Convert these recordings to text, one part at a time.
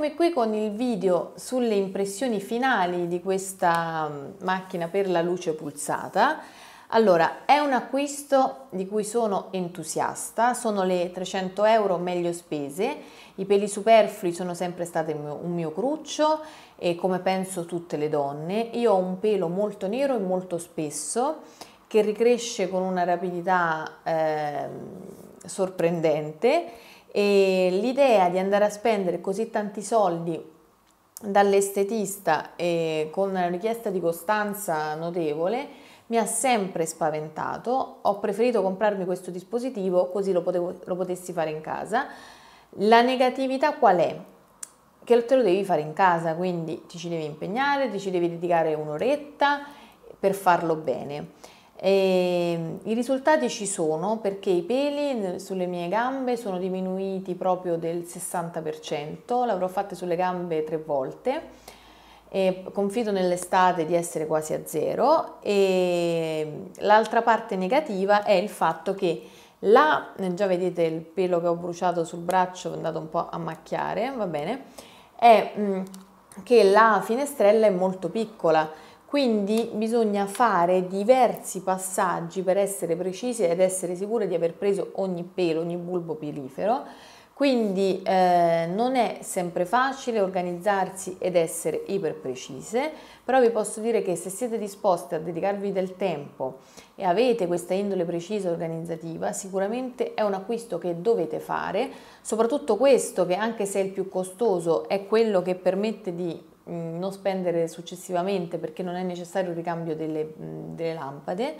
Eccomi qui con il video sulle impressioni finali di questa mm, macchina per la luce pulsata. Allora, è un acquisto di cui sono entusiasta, sono le 300 euro meglio spese, i peli superflui sono sempre stati un mio cruccio e come penso tutte le donne, io ho un pelo molto nero e molto spesso che ricresce con una rapidità eh, sorprendente e l'idea di andare a spendere così tanti soldi dall'estetista e con una richiesta di costanza notevole mi ha sempre spaventato, ho preferito comprarmi questo dispositivo così lo, potevo, lo potessi fare in casa. La negatività qual è? Che te lo devi fare in casa, quindi ti ci devi impegnare, ti ci devi dedicare un'oretta per farlo bene. E ehm, I risultati ci sono perché i peli sulle mie gambe sono diminuiti proprio del 60%, l'avrò fatta sulle gambe tre volte e confido nell'estate di essere quasi a zero e l'altra parte negativa è il fatto che là, già vedete il pelo che ho bruciato sul braccio è andato un po' a macchiare, va bene, è che la finestrella è molto piccola, quindi bisogna fare diversi passaggi per essere precisi ed essere sicuri di aver preso ogni pelo, ogni bulbo perifero. Quindi eh, non è sempre facile organizzarsi ed essere iperprecise, però vi posso dire che se siete disposte a dedicarvi del tempo e avete questa indole precisa e organizzativa, sicuramente è un acquisto che dovete fare, soprattutto questo che anche se è il più costoso è quello che permette di Mm, non spendere successivamente perché non è necessario il ricambio delle, mm, delle lampade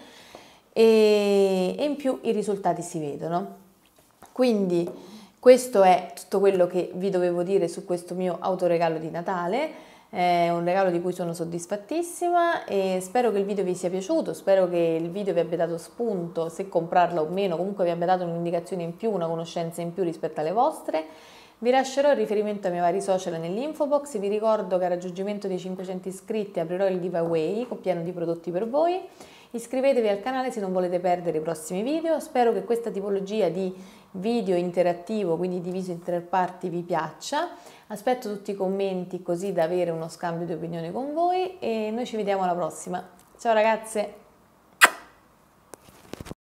e, e in più i risultati si vedono. Quindi questo è tutto quello che vi dovevo dire su questo mio autoregalo di Natale. È un regalo di cui sono soddisfattissima e spero che il video vi sia piaciuto, spero che il video vi abbia dato spunto se comprarla o meno, comunque vi abbia dato un'indicazione in più, una conoscenza in più rispetto alle vostre vi lascerò il riferimento ai miei vari social nell'info box, vi ricordo che al raggiungimento dei 500 iscritti aprirò il giveaway con pieno di prodotti per voi. Iscrivetevi al canale se non volete perdere i prossimi video, spero che questa tipologia di video interattivo, quindi diviso in tre parti, vi piaccia. Aspetto tutti i commenti così da avere uno scambio di opinione con voi e noi ci vediamo alla prossima. Ciao ragazze!